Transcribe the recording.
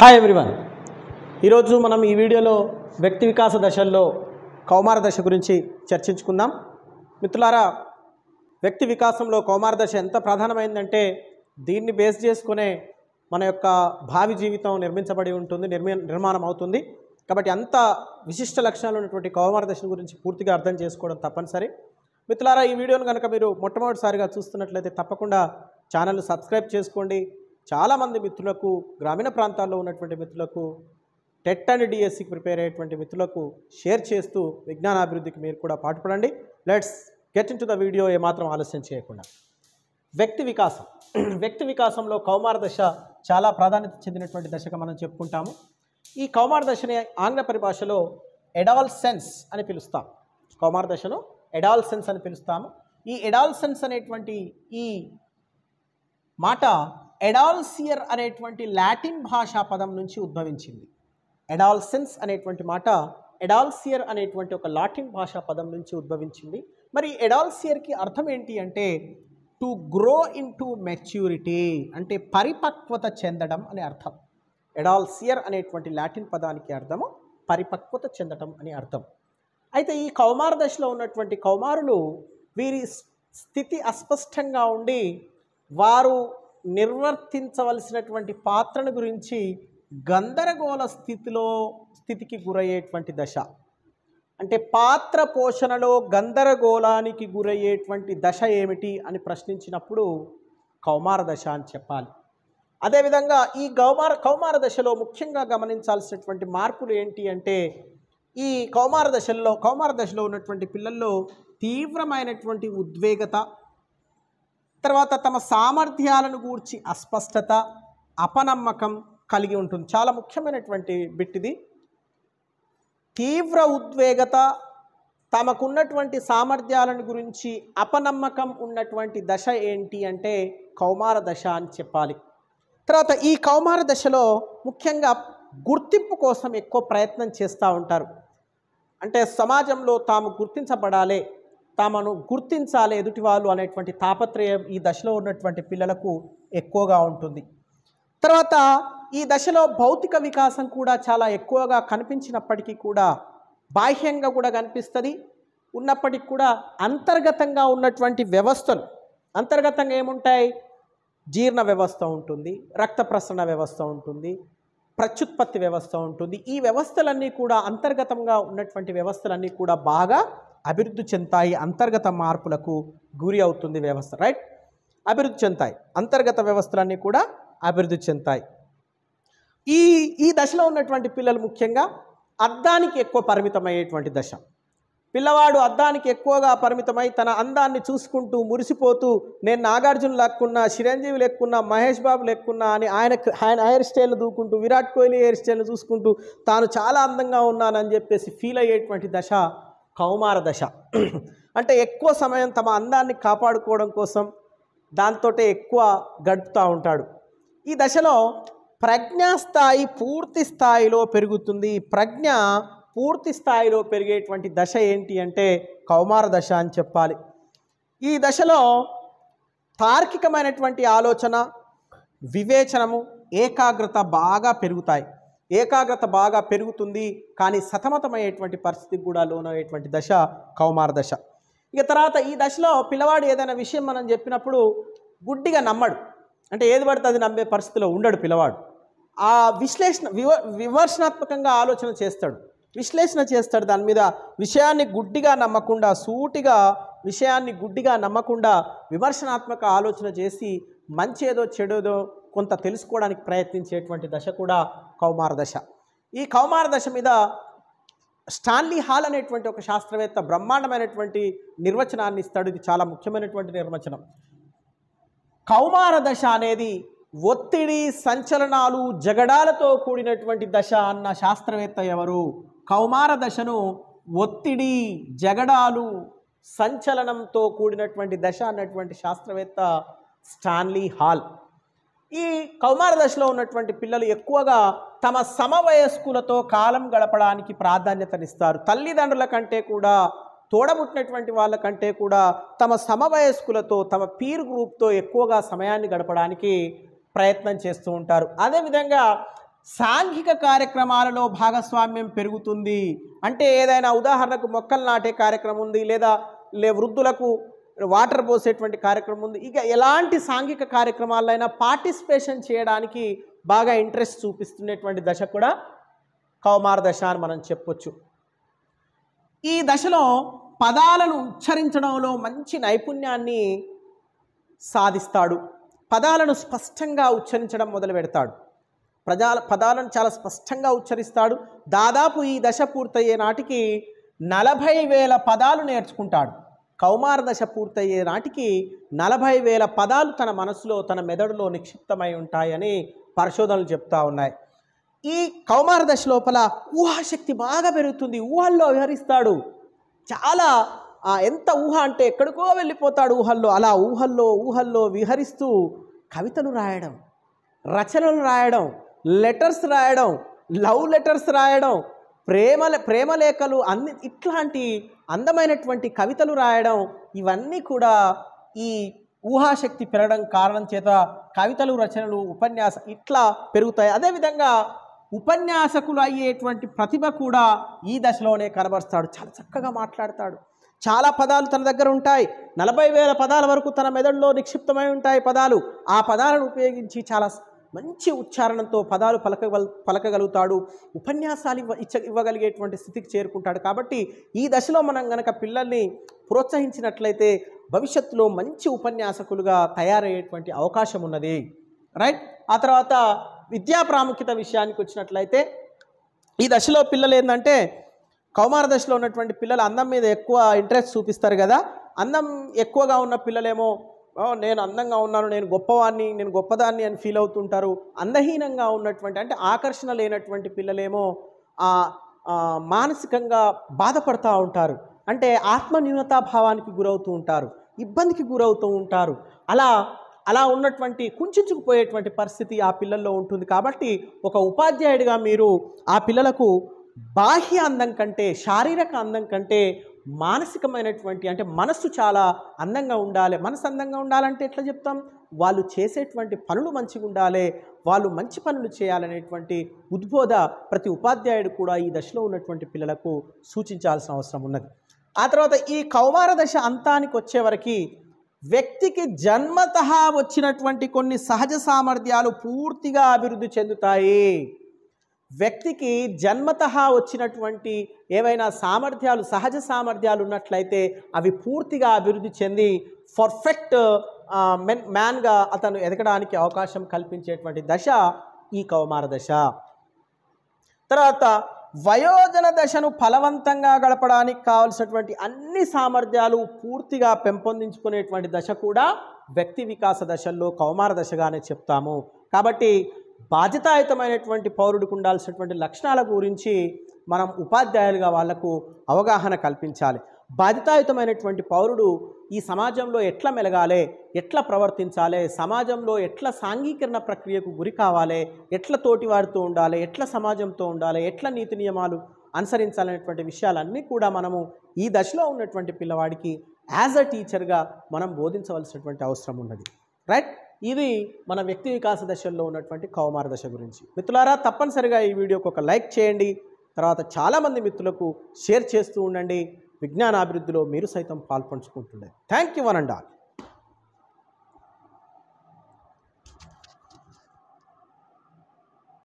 hi everyone ఈరోజు మనం ఈ వీడియోలో వ్యక్తి వికాస దశల్లో కౌమార దశ గురించి చర్చించుకుందాం మిత్రులారా వ్యక్తి వికాసంలో కౌమార దశ ఎంత ప్రధానమైందంటే దీన్ని బేస్ చేసుకునే మన యొక్క భావి జీవితం నిర్మించబడి ఉంటుంది నిర్మి నిర్మాణం అవుతుంది కాబట్టి అంత విశిష్ట లక్షణాలు ఉన్నటువంటి కౌమార దశ గురించి పూర్తిగా అర్థం చేసుకోవడం తప్పనిసరి మిత్రులారా ఈ వీడియోను కనుక మీరు మొట్టమొదటిసారిగా చూస్తున్నట్లయితే తప్పకుండా ఛానల్ సబ్స్క్రైబ్ చేసుకోండి చాలామంది మిత్రులకు గ్రామీణ ప్రాంతాల్లో ఉన్నటువంటి మిత్రులకు టెట్ అండ్ డిఎస్సికి ప్రిపేర్ అయ్యేటువంటి మిత్రులకు షేర్ చేస్తూ విజ్ఞానాభివృద్ధికి మీరు కూడా పాటుపడండి let's get into the video ఏమాత్రం ఆలస్యం చేయకుండా వ్యక్తి వికాసం వ్యక్తి వికాసంలో కౌమార దశ చాలా ప్రాధాన్యత చెందినటువంటి దశగా మనం చెప్పుకుంటాము ఈ కౌమార దశని ఆంగ్ల పరిభాషలో ఎడాల్ సెన్స్ అని పిలుస్తాం కౌమార దశను సెన్స్ అని పిలుస్తాము ఈ ఎడాల్ సెన్స్ అనేటువంటి ఈ మాట ఎడాల్సియర్ అనేటువంటి లాటిన్ భాషా పదం నుంచి ఉద్భవించింది ఎడాల్సెన్స్ అనేటువంటి మాట ఎడాల్సియర్ అనేటువంటి ఒక లాటిన్ భాషా పదం నుంచి ఉద్భవించింది మరి ఎడాల్సియర్కి అర్థం ఏంటి అంటే to grow into maturity అంటే పరిపక్వత చెందడం అనే అర్థం ఎడాల్సియర్ అనేటువంటి లాటిన్ పదానికి అర్థము పరిపక్వత చెందడం అని అర్థం అయితే ఈ కౌమార దశలో ఉన్నటువంటి కౌమారులు వీరి స్థితి అస్పష్టంగా ఉండి వారు నిర్వర్తించవలసినటువంటి పాత్రను గురించి గందరగోళ స్థితిలో స్థితికి గురయ్యేటువంటి దశ అంటే పాత్ర పోషణలో గందరగోళానికి గురయ్యేటువంటి దశ ఏమిటి అని ప్రశ్నించినప్పుడు కౌమార దశ అని చెప్పాలి అదేవిధంగా ఈ కౌమార కౌమార దశలో ముఖ్యంగా గమనించాల్సినటువంటి మార్పులు ఏంటి అంటే ఈ కౌమార దశల్లో కౌమార దశలో ఉన్నటువంటి పిల్లల్లో తీవ్రమైనటువంటి ఉద్వేగత తర్వాత తమ సామర్థ్యాలను గూర్చి అస్పష్టత అపనమ్మకం కలిగి ఉంటుంది చాలా ముఖ్యమైనటువంటి బిట్టిది తీవ్ర ఉద్వేగత తమకున్నటువంటి సామర్థ్యాలను గురించి అపనమ్మకం ఉన్నటువంటి దశ ఏంటి అంటే కౌమార దశ అని చెప్పాలి తర్వాత ఈ కౌమార దశలో ముఖ్యంగా గుర్తింపు కోసం ఎక్కువ ప్రయత్నం చేస్తూ ఉంటారు అంటే సమాజంలో తాము గుర్తించబడాలి తమను గుర్తించాలి ఎదుటి వాళ్ళు అనేటువంటి తాపత్రయం ఈ దశలో ఉన్నటువంటి పిల్లలకు ఎక్కువగా ఉంటుంది తర్వాత ఈ దశలో భౌతిక వికాసం కూడా చాలా ఎక్కువగా కనిపించినప్పటికీ కూడా బాహ్యంగా కూడా కనిపిస్తుంది ఉన్నప్పటికి కూడా అంతర్గతంగా ఉన్నటువంటి వ్యవస్థలు అంతర్గతంగా ఏముంటాయి జీర్ణ వ్యవస్థ ఉంటుంది రక్త ప్రసరణ వ్యవస్థ ఉంటుంది ప్రత్యుత్పత్తి వ్యవస్థ ఉంటుంది ఈ వ్యవస్థలన్నీ కూడా అంతర్గతంగా ఉన్నటువంటి వ్యవస్థలన్నీ కూడా బాగా అభివృద్ధి చెందాయి అంతర్గత మార్పులకు గురి అవుతుంది వ్యవస్థ రైట్ అభివృద్ధి చెందాయి అంతర్గత వ్యవస్థలన్నీ కూడా అభివృద్ధి చెందాయి ఈ ఈ దశలో ఉన్నటువంటి పిల్లలు ముఖ్యంగా అర్థానికి ఎక్కువ పరిమితమయ్యేటువంటి దశ పిల్లవాడు అద్దానికి ఎక్కువగా పరిమితమై తన అందాన్ని చూసుకుంటూ మురిసిపోతూ నేను నాగార్జున లెక్కున్నా చిరంజీవి లెక్కున్నా మహేష్ బాబు లెక్కున్నా అని ఆయన ఆయన హెయిర్ స్టైల్ దూకుంటూ విరాట్ కోహ్లీ హెయిర్ స్టైల్ చూసుకుంటూ తాను చాలా అందంగా ఉన్నానని చెప్పేసి ఫీల్ అయ్యేటువంటి దశ కౌమార దశ అంటే ఎక్కువ సమయం తమ అందాన్ని కాపాడుకోవడం కోసం దాంతో ఎక్కువ గడుపుతూ ఉంటాడు ఈ దశలో ప్రజ్ఞాస్థాయి పూర్తి స్థాయిలో పెరుగుతుంది ప్రజ్ఞ పూర్తి స్థాయిలో పెరిగేటువంటి దశ ఏంటి అంటే కౌమార దశ అని చెప్పాలి ఈ దశలో తార్కికమైనటువంటి ఆలోచన వివేచనము ఏకాగ్రత బాగా పెరుగుతాయి ఏకాగ్రత బాగా పెరుగుతుంది కానీ సతమతమయ్యేటువంటి పరిస్థితికి కూడా లోనయ్యేటువంటి దశ కౌమార దశ ఇక తర్వాత ఈ దశలో పిల్లవాడు ఏదైనా విషయం మనం చెప్పినప్పుడు గుడ్డిగా నమ్మడు అంటే ఏది పడితే అది నమ్మే పరిస్థితిలో ఉండడు పిల్లవాడు ఆ విశ్లేషణ వివ విమర్శనాత్మకంగా ఆలోచన చేస్తాడు విశ్లేషణ చేస్తాడు దాని మీద విషయాన్ని గుడ్డిగా నమ్మకుండా సూటిగా విషయాన్ని గుడ్డిగా నమ్మకుండా విమర్శనాత్మక ఆలోచన చేసి మంచి ఏదో చెడుదో కొంత తెలుసుకోవడానికి ప్రయత్నించేటువంటి దశ కూడా కౌమార దశ ఈ కౌమార దశ మీద స్టాన్లీ హాల్ అనేటువంటి ఒక శాస్త్రవేత్త బ్రహ్మాండమైనటువంటి నిర్వచనాన్ని ఇస్తాడు ఇది చాలా ముఖ్యమైనటువంటి నిర్వచనం కౌమార దశ అనేది ఒత్తిడి సంచలనాలు జగడాలతో కూడినటువంటి దశ అన్న శాస్త్రవేత్త ఎవరు కౌమార దశను ఒత్తిడి జగడాలు సంచలనంతో కూడినటువంటి దశ అన్నటువంటి శాస్త్రవేత్త స్టాన్లీ హాల్ ఈ కౌమార దశలో ఉన్నటువంటి పిల్లలు ఎక్కువగా తమ సమవయస్కులతో కాలం గడపడానికి ప్రాధాన్యతనిస్తారు తల్లిదండ్రుల కంటే కూడా తోడబుట్టినటువంటి వాళ్ళకంటే కూడా తమ సమవయస్కులతో తమ పీర్ గ్రూప్తో ఎక్కువగా సమయాన్ని గడపడానికి ప్రయత్నం చేస్తూ ఉంటారు అదేవిధంగా సాంఘిక కార్యక్రమాలలో భాగస్వామ్యం పెరుగుతుంది అంటే ఏదైనా ఉదాహరణకు మొక్కలు నాటే కార్యక్రమం ఉంది లేదా లే వృద్ధులకు వాటర్ పోసేటువంటి కార్యక్రమం ఉంది ఇక ఎలాంటి సాంఘిక కార్యక్రమాలైనా పార్టిసిపేషన్ చేయడానికి బాగా ఇంట్రెస్ట్ చూపిస్తున్నటువంటి దశ కూడా కౌమార దశ అని మనం చెప్పొచ్చు ఈ దశలో పదాలను ఉచ్చరించడంలో మంచి నైపుణ్యాన్ని సాధిస్తాడు పదాలను స్పష్టంగా ఉచ్చరించడం మొదలు పెడతాడు ప్రజా పదాలను చాలా స్పష్టంగా ఉచ్చరిస్తాడు దాదాపు ఈ దశ పూర్తయ్యే నాటికి నలభై వేల పదాలు నేర్చుకుంటాడు కౌమార దశ పూర్తయ్యే నాటికి నలభై వేల పదాలు తన మనసులో తన మెదడులో నిక్షిప్తమై ఉంటాయని పరిశోధనలు చెప్తా ఉన్నాయి ఈ కౌమార దశ లోపల ఊహాశక్తి బాగా పెరుగుతుంది ఊహల్లో విహరిస్తాడు చాలా ఎంత ఊహ అంటే ఎక్కడికో వెళ్ళిపోతాడు ఊహల్లో అలా ఊహల్లో ఊహల్లో విహరిస్తూ కవితలు రాయడం రచనలు రాయడం లెటర్స్ రాయడం లవ్ లెటర్స్ రాయడం ప్రేమ ప్రేమ లేఖలు అన్ని ఇట్లాంటి అందమైనటువంటి కవితలు రాయడం ఇవన్నీ కూడా ఈ ఊహాశక్తి పెరగడం కారణం చేత కవితలు రచనలు ఉపన్యాస ఇట్లా పెరుగుతాయి అదేవిధంగా ఉపన్యాసకులు అయ్యేటువంటి ప్రతిభ కూడా ఈ దశలోనే కనబరుస్తాడు చాలా చక్కగా మాట్లాడతాడు చాలా పదాలు తన దగ్గర ఉంటాయి నలభై వేల పదాల వరకు తన మెదడులో నిక్షిప్తమై ఉంటాయి పదాలు ఆ పదాలను ఉపయోగించి చాలా మంచి ఉచ్చారణతో పదాలు పలకగల పలకగలుగుతాడు ఉపన్యాసాలు ఇవ్వ ఇచ్చ ఇవ్వగలిగేటువంటి స్థితికి చేరుకుంటాడు కాబట్టి ఈ దశలో మనం గనక పిల్లల్ని ప్రోత్సహించినట్లయితే భవిష్యత్తులో మంచి ఉపన్యాసకులుగా తయారయ్యేటువంటి అవకాశం ఉన్నది రైట్ ఆ తర్వాత విద్యా ప్రాముఖ్యత విషయానికి వచ్చినట్లయితే ఈ దశలో పిల్లలు ఏంటంటే కౌమార దశలో ఉన్నటువంటి పిల్లలు అందం మీద ఎక్కువ ఇంట్రెస్ట్ చూపిస్తారు కదా అందం ఎక్కువగా ఉన్న పిల్లలేమో నేను అందంగా ఉన్నాను నేను గొప్పవాన్ని నేను గొప్పదాన్ని అని ఫీల్ అవుతుంటారు అందహీనంగా ఉన్నటువంటి అంటే ఆకర్షణ లేనటువంటి పిల్లలేమో మానసికంగా బాధపడుతూ ఉంటారు అంటే ఆత్మ న్యూనతాభావానికి గురవుతూ ఉంటారు ఇబ్బందికి గురవుతూ ఉంటారు అలా అలా ఉన్నటువంటి కుంచుకుపోయేటువంటి పరిస్థితి ఆ పిల్లల్లో ఉంటుంది కాబట్టి ఒక ఉపాధ్యాయుడిగా మీరు ఆ పిల్లలకు బాహ్య అందం కంటే శారీరక అందం కంటే మానసికమైనటువంటి అంటే మనస్సు చాలా అందంగా ఉండాలి మనసు అందంగా ఉండాలంటే ఎట్లా చెప్తాం వాళ్ళు చేసేటువంటి పనులు మంచిగా ఉండాలి వాళ్ళు మంచి పనులు చేయాలనేటువంటి ఉద్బోధ ప్రతి ఉపాధ్యాయుడు కూడా ఈ దశలో ఉన్నటువంటి పిల్లలకు సూచించాల్సిన అవసరం ఉన్నది ఆ తర్వాత ఈ కౌమార దశ అంతానికి వచ్చేవరకు వ్యక్తికి జన్మత వచ్చినటువంటి కొన్ని సహజ సామర్థ్యాలు పూర్తిగా అభివృద్ధి చెందుతాయి వ్యక్తికి జన్మత వచ్చినటువంటి ఏవైనా సామర్థ్యాలు సహజ సామర్థ్యాలు ఉన్నట్లయితే అవి పూర్తిగా అభివృద్ధి చెంది పర్ఫెక్ట్ మెన్ మ్యాన్గా అతను ఎదగడానికి అవకాశం కల్పించేటువంటి దశ ఈ కౌమార దశ తర్వాత వయోజన దశను ఫలవంతంగా గడపడానికి కావలసినటువంటి అన్ని సామర్థ్యాలు పూర్తిగా పెంపొందించుకునేటువంటి దశ కూడా వ్యక్తి వికాస దశల్లో కౌమార దశగానే చెప్తాము కాబట్టి బాధ్యతాయుతమైనటువంటి పౌరుడికి ఉండాల్సినటువంటి లక్షణాల గురించి మనం ఉపాధ్యాయులుగా వాళ్లకు అవగాహన కల్పించాలి బాధ్యతాయుతమైనటువంటి పౌరుడు ఈ సమాజంలో ఎట్లా మెలగాలి ఎట్లా ప్రవర్తించాలి సమాజంలో ఎట్లా సాంఘీకరణ ప్రక్రియకు గురి కావాలి ఎట్లా తోటివారితో ఉండాలి ఎట్లా సమాజంతో ఉండాలి ఎట్లా నీతి నియమాలు అనుసరించాలనేటువంటి విషయాలన్నీ కూడా మనము ఈ దశలో ఉన్నటువంటి పిల్లవాడికి యాజ్ అ టీచర్గా మనం బోధించవలసినటువంటి అవసరం ఉన్నది రైట్ ఇది మన వ్యక్తి వికాస దశల్లో ఉన్నటువంటి కౌమార దశ గురించి మిత్రులారా తప్పనిసరిగా ఈ వీడియోకి ఒక లైక్ చేయండి తర్వాత చాలామంది మిత్రులకు షేర్ చేస్తూ ఉండండి విజ్ఞానాభివృద్ధిలో మీరు సైతం పాల్పంచుకుంటుండే thank you one and all